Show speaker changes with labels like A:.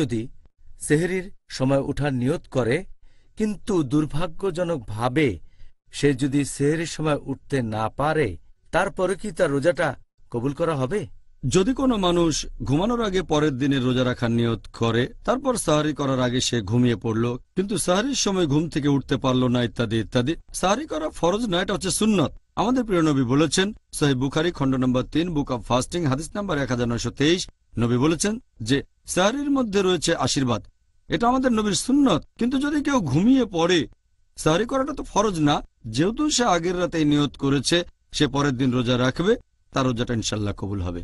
A: যদি সেহরির সময় উঠার নিয়ত করে কিন্তু দুর্ভাগ্যজনকভাবে সে যদি সেহরির সময় উঠতে না পারে তারপরে কি তার রোজাটা কবুল করা হবে যদি কোনো মানুষ ঘুমানোর আগে পরের দিনে রোজা
B: রাখার নিয়ত করে তারপর সাহারি করার আগে সে ঘুমিয়ে পড়ল কিন্তু সাহারির সময় ঘুম থেকে উঠতে পারল না ইত্যাদি ইত্যাদি সাহারি করা ফরজ না এটা হচ্ছে সুন্নত আমাদের প্রিয় নবী বলেছেন সাহেব বুখারি খণ্ড নম্বর তিন বুক অব ফাস্টিং হাদিস নাম্বার এক নবী বলেছেন যে সাহারির মধ্যে রয়েছে আশীর্বাদ এটা আমাদের নবীর সুন্নত কিন্তু যদি কেউ ঘুমিয়ে পড়ে সাহারি করাটা তো ফরজ না যেহেতু সে আগের রাতে নিয়ত করেছে সে পরের দিন রোজা রাখবে তার রোজাটা ইনশাল্লাহ কবুল হবে